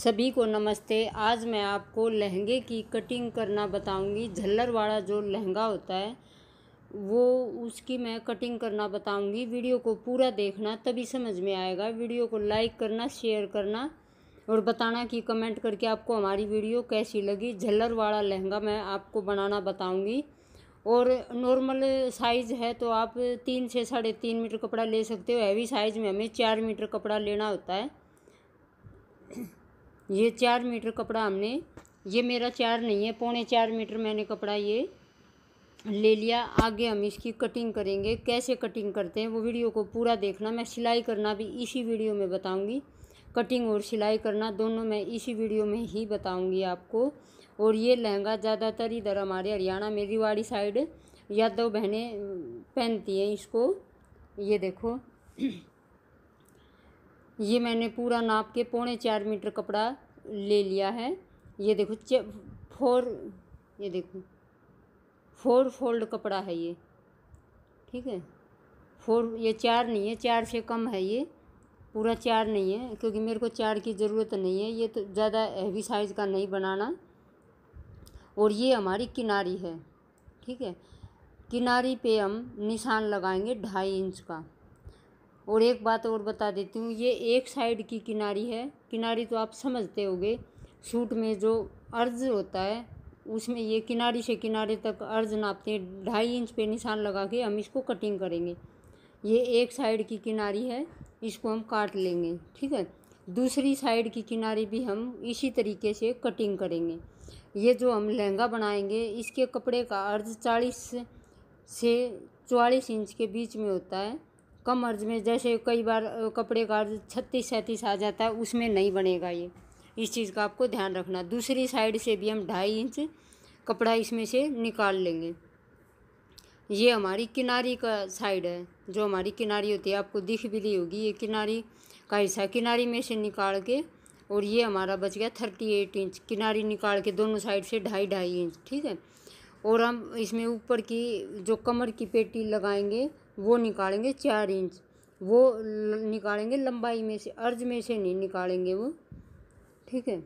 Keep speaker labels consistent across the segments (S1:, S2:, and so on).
S1: सभी को नमस्ते आज मैं आपको लहंगे की कटिंग करना बताऊंगी झल्लर वाला जो लहंगा होता है वो उसकी मैं कटिंग करना बताऊंगी वीडियो को पूरा देखना तभी समझ में आएगा वीडियो को लाइक करना शेयर करना और बताना कि कमेंट करके आपको हमारी वीडियो कैसी लगी झल्लर वाला लहंगा मैं आपको बनाना बताऊँगी और नॉर्मल साइज़ है तो आप तीन से साढ़े तीन मीटर कपड़ा ले सकते हो हैवी साइज़ में हमें चार मीटर कपड़ा लेना होता है ये चार मीटर कपड़ा हमने ये मेरा चार नहीं है पौने चार मीटर मैंने कपड़ा ये ले लिया आगे हम इसकी कटिंग करेंगे कैसे कटिंग करते हैं वो वीडियो को पूरा देखना मैं सिलाई करना भी इसी वीडियो में बताऊंगी कटिंग और सिलाई करना दोनों मैं इसी वीडियो में ही बताऊंगी आपको और ये लहंगा ज़्यादातर इधर हमारे हरियाणा में रिवाड़ी साइड यादव बहनें पहनती हैं इसको ये देखो ये मैंने पूरा नाप के पौने चार मीटर कपड़ा ले लिया है ये देखो चे फोर ये देखो फोर फोल्ड कपड़ा है ये ठीक है फोर ये चार नहीं है चार से कम है ये पूरा चार नहीं है क्योंकि मेरे को चार की ज़रूरत नहीं है ये तो ज़्यादा हैवी साइज़ का नहीं बनाना और ये हमारी किनारी है ठीक है किनारी पे हम निशान लगाएंगे ढाई इंच का और एक बात और बता देती हूँ ये एक साइड की किनारी है किनारी तो आप समझते होगे सूट में जो अर्ज होता है उसमें ये किनारी से किनारे तक अर्ज नापते हैं ढाई इंच पे निशान लगा के हम इसको कटिंग करेंगे ये एक साइड की किनारी है इसको हम काट लेंगे ठीक है दूसरी साइड की किनारी भी हम इसी तरीके से कटिंग करेंगे ये जो हम लहंगा बनाएंगे इसके कपड़े का अर्ज चालीस से चवालीस इंच के बीच में होता है कम अर्ज में जैसे कई बार कपड़े का अर्ज छत्तीस सैंतीस आ जाता है उसमें नहीं बनेगा ये इस चीज़ का आपको ध्यान रखना दूसरी साइड से भी हम ढाई इंच कपड़ा इसमें से निकाल लेंगे ये हमारी किनारी का साइड है जो हमारी किनारी होती है आपको दिख भी दी होगी ये किनारी का हिस्सा किनारी में से निकाल के और ये हमारा बच गया थर्टी एट इंच किनारी निकाल के दोनों साइड से ढाई ढाई इंच ठीक है और हम इसमें ऊपर की जो कमर की पेटी लगाएंगे वो निकालेंगे चार इंच वो निकालेंगे लंबाई में से अर्ज में से नहीं निकालेंगे वो ठीक है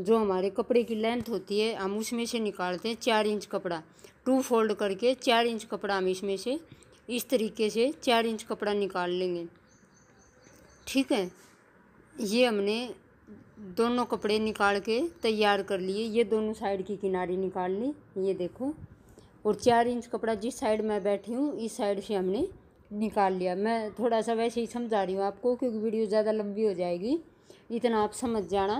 S1: जो हमारे कपड़े की लेंथ होती है हम उसमें से निकालते हैं चार इंच कपड़ा टू फोल्ड करके चार इंच कपड़ा हम इसमें से इस तरीके से चार इंच कपड़ा निकाल लेंगे ठीक है ये हमने दोनों कपड़े निकाल के तैयार कर लिए ये दोनों साइड की किनारी निकाल ली ये देखो और चार इंच कपड़ा जिस साइड में बैठी हूँ इस साइड से हमने निकाल लिया मैं थोड़ा सा वैसे ही समझा रही हूँ आपको क्योंकि वीडियो ज़्यादा लंबी हो जाएगी इतना आप समझ जाना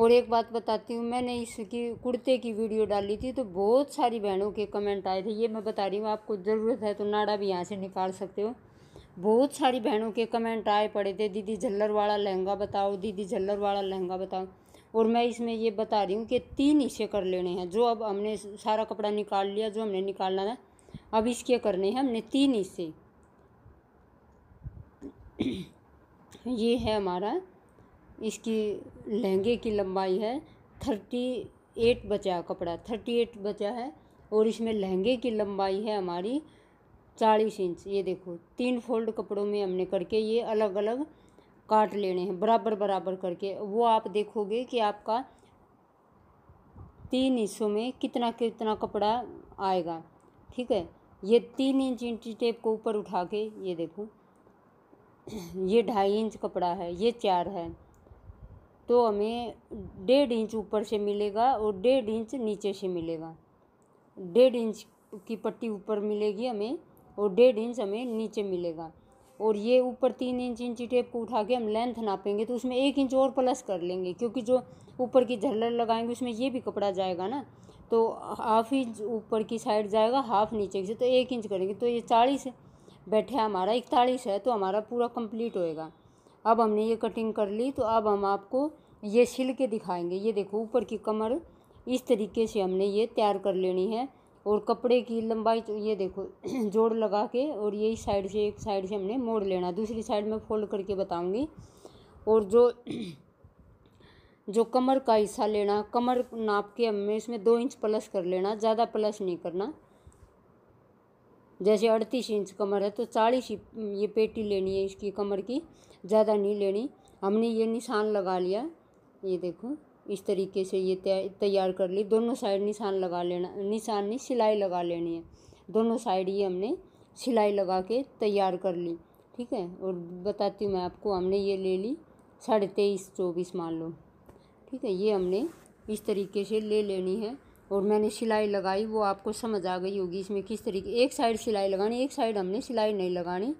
S1: और एक बात बताती हूँ मैंने इसकी कुर्ते की वीडियो डाली थी तो बहुत सारी बहनों के कमेंट आए थे ये मैं बता रही हूँ आपको ज़रूरत है तो नाड़ा भी यहाँ से निकाल सकते हो बहुत सारी बहनों के कमेंट आए पड़े थे दीदी झल्लर वाला लहंगा बताओ दीदी झल्लर वाला लहंगा बताओ और मैं इसमें ये बता रही हूँ कि तीन हिस्से कर लेने हैं जो अब हमने सारा कपड़ा निकाल लिया जो हमने निकालना है अब इसके करने हैं हमने तीन हिस्से ये है हमारा इसकी लहंगे की लंबाई है थर्टी एट बचा कपड़ा थर्टी एट बचा है और इसमें लहंगे की लंबाई है हमारी चालीस इंच ये देखो तीन फोल्ड कपड़ों में हमने करके ये अलग अलग काट लेने हैं बराबर बराबर करके वो आप देखोगे कि आपका तीन हिस्सों में कितना कितना कपड़ा आएगा ठीक है ये तीन इंच इंची टेप को ऊपर उठा के ये देखो ये ढाई इंच कपड़ा है ये चार है तो हमें डेढ़ इंच ऊपर से मिलेगा और डेढ़ इंच नीचे से मिलेगा डेढ़ इंच की पट्टी ऊपर मिलेगी हमें और डेढ़ इंच हमें नीचे मिलेगा और ये ऊपर तीन इंच इंची टेप को उठा के हम लेंथ नापेंगे तो उसमें एक इंच और प्लस कर लेंगे क्योंकि जो ऊपर की झल्लर लगाएंगे उसमें ये भी कपड़ा जाएगा ना तो हाफ इंच ऊपर की साइड जाएगा हाफ नीचे की से तो एक इंच करेंगे तो ये चालीस बैठे हमारा इकतालीस है तो हमारा पूरा कंप्लीट होएगा अब हमने ये कटिंग कर ली तो अब हम आपको ये सिल के दिखाएंगे ये देखो ऊपर की कमर इस तरीके से हमने ये तैयार कर लेनी है और कपड़े की लंबाई तो ये देखो जोड़ लगा के और यही साइड से एक साइड से हमने मोड़ लेना दूसरी साइड में फोल्ड करके बताऊँगी और जो जो कमर का हिस्सा लेना कमर नाप के हमें इसमें दो इंच प्लस कर लेना ज़्यादा प्लस नहीं करना जैसे अड़तीस इंच कमर है तो चालीस ये पेटी लेनी है इसकी कमर की ज़्यादा नहीं लेनी हमने ये निशान लगा लिया ये देखो इस तरीके से ये तैयार कर ली दोनों साइड निशान लगा लेना निशान नहीं सिलाई लगा लेनी है दोनों साइड ये हमने सिलाई लगा के तैयार कर ली ठीक है और बताती हूँ मैं आपको हमने ये ले ली साढ़े तेईस चौबीस मान लो ठीक है ये हमने इस तरीके से ले लेनी है और मैंने सिलाई लगाई वो आपको समझ आ गई होगी इसमें किस तरीके एक साइड सिलाई लगानी एक साइड हमने सिलाई नहीं लगानी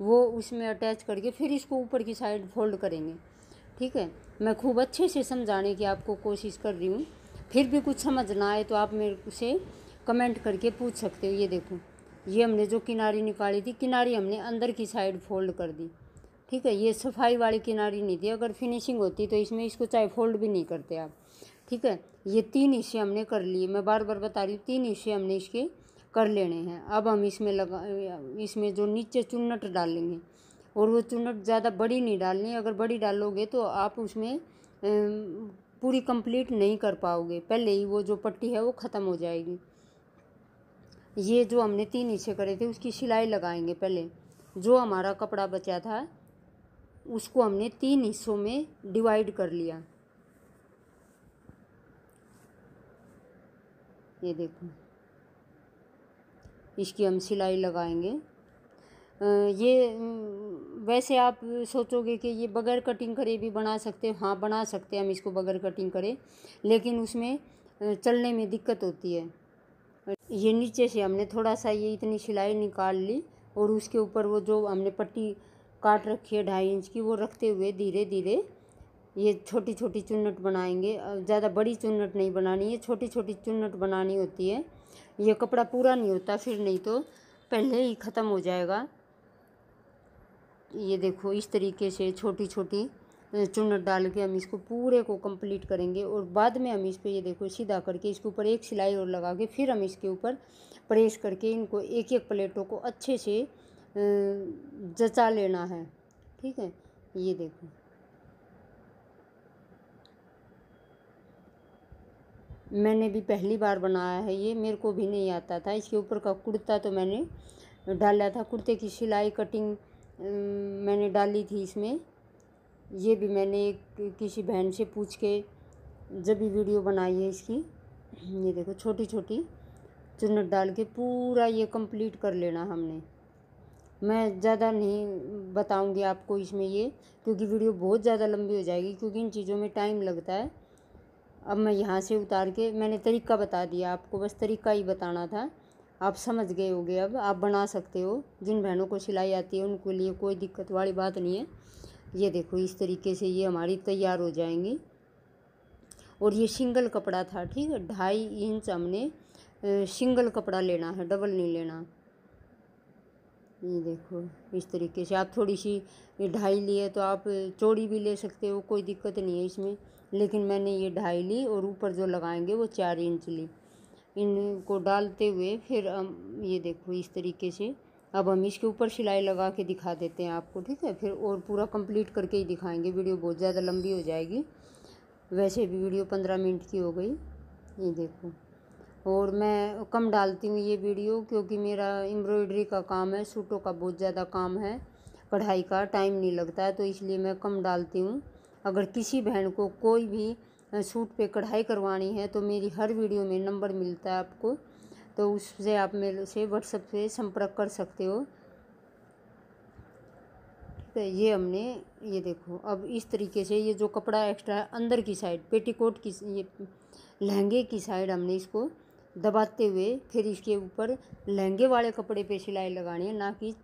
S1: वो उसमें अटैच करके फिर इसको ऊपर की साइड फोल्ड करेंगे ठीक है मैं खूब अच्छे से समझाने की आपको कोशिश कर रही हूँ फिर भी कुछ समझ ना आए तो आप मेरे से कमेंट करके पूछ सकते हो ये देखो ये हमने जो किनारी निकाली थी किनारी हमने अंदर की साइड फोल्ड कर दी ठीक है ये सफाई वाली किनारी नहीं थी अगर फिनिशिंग होती तो इसमें इसको चाहे फोल्ड भी नहीं करते आप ठीक है ये तीन हिस्से हमने कर लिए मैं बार बार बता रही हूँ तीन हिस्से हमने इसके कर लेने हैं अब हम इसमें लगा इसमें जो नीचे चुन्नट डालेंगे और वो चुनट ज़्यादा बड़ी नहीं डालनी अगर बड़ी डालोगे तो आप उसमें पूरी कंप्लीट नहीं कर पाओगे पहले ही वो जो पट्टी है वो ख़त्म हो जाएगी ये जो हमने तीन नीचे करे थे उसकी सिलाई लगाएंगे पहले जो हमारा कपड़ा बचा था उसको हमने तीन हिस्सों में डिवाइड कर लिया ये देखो इसकी हम सिलाई लगाएंगे ये वैसे आप सोचोगे कि ये बगैर कटिंग करे भी बना सकते हो हाँ बना सकते हैं हम इसको बगैर कटिंग करें लेकिन उसमें चलने में दिक्कत होती है ये नीचे से हमने थोड़ा सा ये इतनी सिलाई निकाल ली और उसके ऊपर वो जो हमने पट्टी काट रखी है ढाई इंच की वो रखते हुए धीरे धीरे ये छोटी छोटी चुन्नट बनाएंगे ज़्यादा बड़ी चुन्नट नहीं बनानी है छोटी छोटी चुन्नट बनानी होती है ये कपड़ा पूरा नहीं होता फिर नहीं तो पहले ही ख़त्म हो जाएगा ये देखो इस तरीके से छोटी छोटी चुनट डाल के हम इसको पूरे को कंप्लीट करेंगे और बाद में हम इस पर ये देखो सीधा करके इसके ऊपर एक सिलाई और लगा के फिर हम इसके ऊपर प्रेस करके इनको एक एक प्लेटों को अच्छे से जचा लेना है ठीक है ये देखो मैंने भी पहली बार बनाया है ये मेरे को भी नहीं आता था इसके ऊपर का कुर्ता तो मैंने डाला था कुर्ते की सिलाई कटिंग मैंने डाली थी इसमें ये भी मैंने एक किसी बहन से पूछ के जब भी वीडियो बनाई है इसकी ये देखो छोटी छोटी चुनट डाल के पूरा ये कंप्लीट कर लेना हमने मैं ज़्यादा नहीं बताऊंगी आपको इसमें ये क्योंकि वीडियो बहुत ज़्यादा लंबी हो जाएगी क्योंकि इन चीज़ों में टाइम लगता है अब मैं यहाँ से उतार के मैंने तरीका बता दिया आपको बस तरीका ही बताना था आप समझ गए होगे अब आप बना सकते हो जिन बहनों को सिलाई आती है उनके लिए कोई दिक्कत वाली बात नहीं है ये देखो इस तरीके से ये हमारी तैयार हो जाएंगी और ये सिंगल कपड़ा था ठीक है ढाई इंच हमने सिंगल कपड़ा लेना है डबल नहीं लेना ये देखो इस तरीके से आप थोड़ी सी ढाई लिए तो आप चौड़ी भी ले सकते हो कोई दिक्कत नहीं है इसमें लेकिन मैंने ये ढाई ली और ऊपर जो लगाएंगे वो चार इंच ली इनको डालते हुए फिर हम ये देखो इस तरीके से अब हम इसके ऊपर सिलाई लगा के दिखा देते हैं आपको ठीक है फिर और पूरा कंप्लीट करके ही दिखाएंगे वीडियो बहुत ज़्यादा लंबी हो जाएगी वैसे भी वीडियो पंद्रह मिनट की हो गई ये देखो और मैं कम डालती हूँ ये वीडियो क्योंकि मेरा एम्ब्रॉयडरी का काम है सूटों का बहुत ज़्यादा काम है कढ़ाई का टाइम नहीं लगता है तो इसलिए मैं कम डालती हूँ अगर किसी बहन को कोई भी सूट पे कढ़ाई करवानी है तो मेरी हर वीडियो में नंबर मिलता है आपको तो उससे आप मेरे से व्हाट्सएप से संपर्क कर सकते हो तो ये हमने ये देखो अब इस तरीके से ये जो कपड़ा एक्स्ट्रा है अंदर की साइड पेटीकोट की ये लहंगे की साइड हमने इसको दबाते हुए फिर इसके ऊपर लहंगे वाले कपड़े पे सिलाई लगानी है ना कि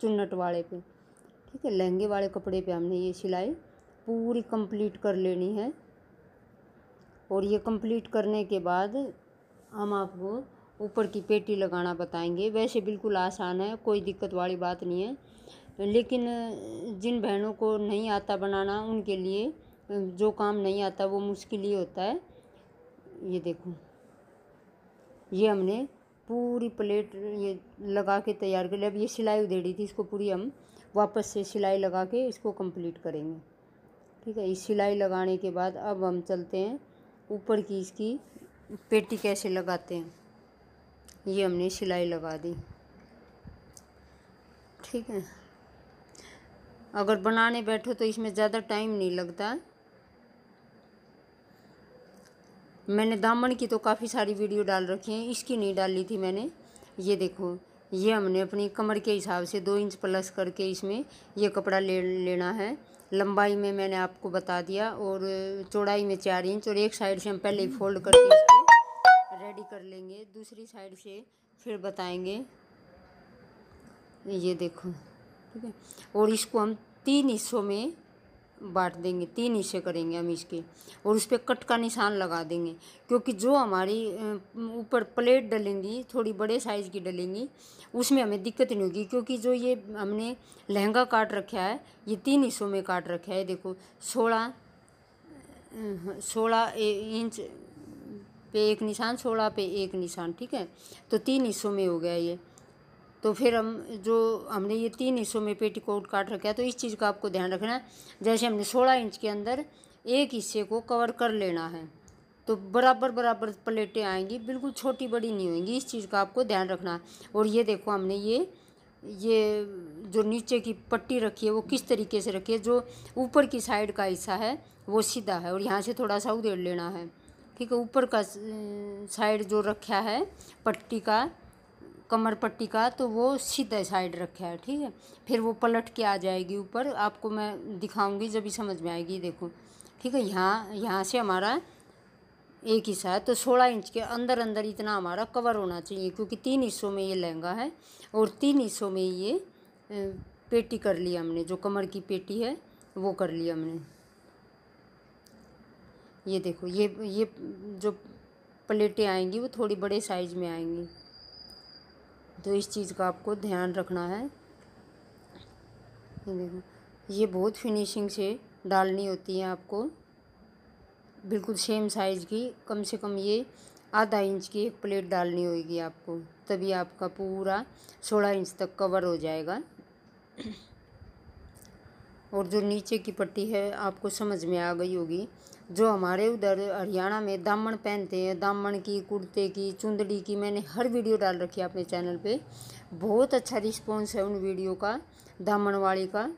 S1: चुन्नट वाले पे ठीक है लहंगे वाले कपड़े पे हमने ये सिलाई पूरी कंप्लीट कर लेनी है और ये कंप्लीट करने के बाद हम आपको ऊपर की पेटी लगाना बताएंगे वैसे बिल्कुल आसान है कोई दिक्कत वाली बात नहीं है लेकिन जिन बहनों को नहीं आता बनाना उनके लिए जो काम नहीं आता वो मुश्किल ही होता है ये देखो ये हमने पूरी प्लेट ये लगा के तैयार कर लिया अब ये सिलाई उधेड़ी थी इसको पूरी हम वापस से सिलाई लगा के इसको कंप्लीट करेंगे ठीक है इस सिलाई लगाने के बाद अब हम चलते हैं ऊपर की इसकी पेटी कैसे लगाते हैं ये हमने सिलाई लगा दी ठीक है अगर बनाने बैठो तो इसमें ज़्यादा टाइम नहीं लगता मैंने दामन की तो काफ़ी सारी वीडियो डाल रखी हैं इसकी नहीं डाली थी मैंने ये देखो ये हमने अपनी कमर के हिसाब से दो इंच प्लस करके इसमें ये कपड़ा ले लेना है लंबाई में मैंने आपको बता दिया और चौड़ाई में चार इंच और एक साइड से हम पहले ही फोल्ड करके इसको रेडी कर लेंगे दूसरी साइड से फिर बताएंगे ये देखो ठीक है और इसको हम तीन हिस्सों में बांट देंगे तीन हिस्से करेंगे हम इसके और उस पर कट का निशान लगा देंगे क्योंकि जो हमारी ऊपर प्लेट डलेंगी थोड़ी बड़े साइज़ की डलेंगी उसमें हमें दिक्कत नहीं होगी क्योंकि जो ये हमने लहंगा काट रखा है ये तीन हिस्सों में काट रखा है देखो सोलह सोलह इंच पे एक निशान सोलह पे एक निशान ठीक है तो तीन हिस्सों में हो गया ये तो फिर हम जो हमने ये तीन हिस्सों में पेटीकोट काट रखा है तो इस चीज़ का आपको ध्यान रखना है जैसे हमने सोलह इंच के अंदर एक हिस्से को कवर कर लेना है तो बराबर बराबर प्लेटें आएंगी बिल्कुल छोटी बड़ी नहीं होंगी इस चीज़ का आपको ध्यान रखना है और ये देखो हमने ये ये जो नीचे की पट्टी रखी है वो किस तरीके से रखी है जो ऊपर की साइड का हिस्सा है वो सीधा है और यहाँ से थोड़ा सा उधेड़ लेना है ठीक है ऊपर का साइड जो रखा है पट्टी का कमर पट्टी का तो वो सीधा साइड रखा है ठीक है फिर वो पलट के आ जाएगी ऊपर आपको मैं दिखाऊंगी जब ही समझ में आएगी देखो ठीक है यहाँ यहाँ से हमारा एक हिस्सा है तो सोलह इंच के अंदर अंदर इतना हमारा कवर होना चाहिए क्योंकि तीन हिस्सों में ये लहंगा है और तीन हिस्सों में ये पेटी कर ली हमने जो कमर की पेटी है वो कर ली हमने ये देखो ये ये जो प्लेटें आएंगी वो थोड़ी बड़े साइज़ में आएंगी तो इस चीज़ का आपको ध्यान रखना है ये देखो ये बहुत फिनिशिंग से डालनी होती है आपको बिल्कुल सेम साइज़ की कम से कम ये आधा इंच की एक प्लेट डालनी होगी आपको तभी आपका पूरा सोलह इंच तक कवर हो जाएगा और जो नीचे की पट्टी है आपको समझ में आ गई होगी जो हमारे उधर हरियाणा में दामन पहनते हैं दामन की कुर्ते की चुंदड़ी की मैंने हर वीडियो डाल रखी है अपने चैनल पे बहुत अच्छा रिस्पॉन्स है उन वीडियो का दामन वाली का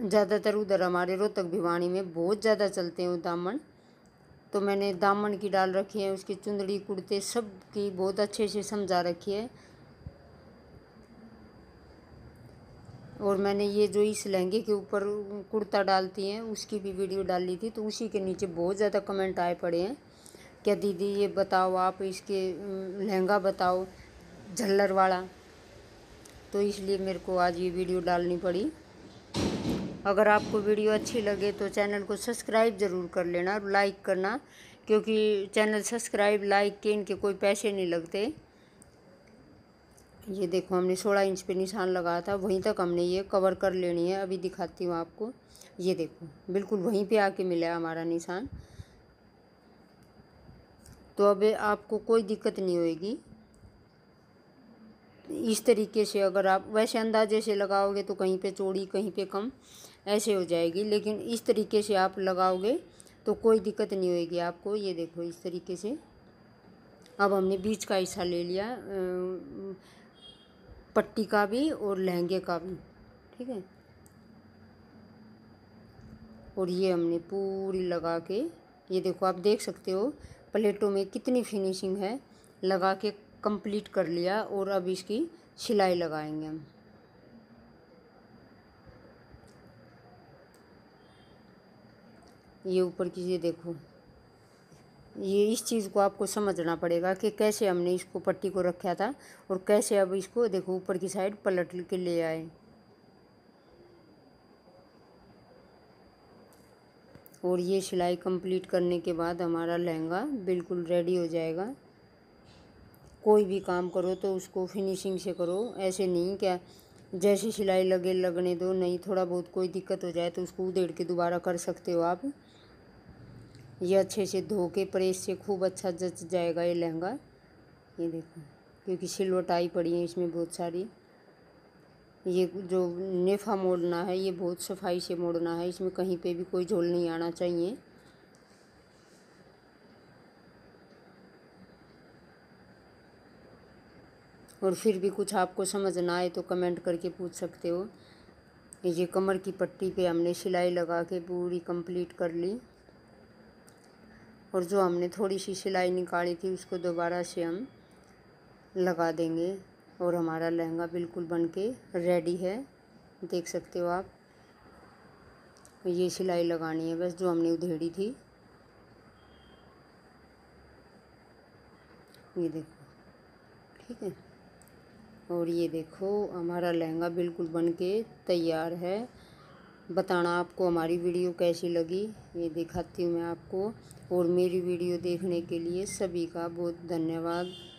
S1: ज़्यादातर उधर हमारे रोहतक भिवानी में बहुत ज़्यादा चलते हैं दामन तो मैंने दामन की डाल रखी है उसकी चुंदड़ी कुर्ते सब की बहुत अच्छे से समझा रखी है और मैंने ये जो इस लहंगे के ऊपर कुर्ता डालती हैं उसकी भी वीडियो डाल ली थी तो उसी के नीचे बहुत ज़्यादा कमेंट आए पड़े हैं क्या दीदी ये बताओ आप इसके लहंगा बताओ झल्लर वाला तो इसलिए मेरे को आज ये वीडियो डालनी पड़ी अगर आपको वीडियो अच्छी लगे तो चैनल को सब्सक्राइब ज़रूर कर लेना और लाइक करना क्योंकि चैनल सब्सक्राइब लाइक के इनके कोई पैसे नहीं लगते ये देखो हमने सोलह इंच पे निशान लगाया था वहीं तक हमने ये कवर कर लेनी है अभी दिखाती हूँ आपको ये देखो बिल्कुल वहीं पे आके मिला हमारा निशान तो अब आपको कोई दिक्कत नहीं होएगी इस तरीके से अगर आप वैसे अंदाजे से लगाओगे तो कहीं पे चौड़ी कहीं पे कम ऐसे हो जाएगी लेकिन इस तरीके से आप लगाओगे तो कोई दिक्कत नहीं होगी आपको ये देखो इस तरीके से अब हमने बीच का हिस्सा ले लिया पट्टी का भी और लहंगे का भी ठीक है और ये हमने पूरी लगा के ये देखो आप देख सकते हो प्लेटों में कितनी फिनिशिंग है लगा के कंप्लीट कर लिया और अब इसकी सिलाई लगाएंगे हम ये ऊपर की ये देखो ये इस चीज़ को आपको समझना पड़ेगा कि कैसे हमने इसको पट्टी को रखा था और कैसे अब इसको देखो ऊपर की साइड पलट के ले आए और ये सिलाई कंप्लीट करने के बाद हमारा लहंगा बिल्कुल रेडी हो जाएगा कोई भी काम करो तो उसको फिनिशिंग से करो ऐसे नहीं क्या जैसी सिलाई लगे लगने दो नहीं थोड़ा बहुत कोई दिक्कत हो जाए तो उसको उधेड़ के दोबारा कर सकते हो आप ये अच्छे से धो के प्रेस से खूब अच्छा जच जाएगा ये लहंगा ये देखो क्योंकि सिलवटाई पड़ी है इसमें बहुत सारी ये जो नेफा मोड़ना है ये बहुत सफाई से मोड़ना है इसमें कहीं पे भी कोई झोल नहीं आना चाहिए और फिर भी कुछ आपको समझ ना आए तो कमेंट करके पूछ सकते हो ये कमर की पट्टी पे हमने सिलाई लगा के पूरी कंप्लीट कर ली और जो हमने थोड़ी सी सिलाई निकाली थी उसको दोबारा से हम लगा देंगे और हमारा लहंगा बिल्कुल बन के रेडी है देख सकते हो आप ये सिलाई लगानी है बस जो हमने उधेड़ी थी ये देखो ठीक है और ये देखो हमारा लहंगा बिल्कुल बन के तैयार है बताना आपको हमारी वीडियो कैसी लगी ये दिखाती हूँ मैं आपको और मेरी वीडियो देखने के लिए सभी का बहुत धन्यवाद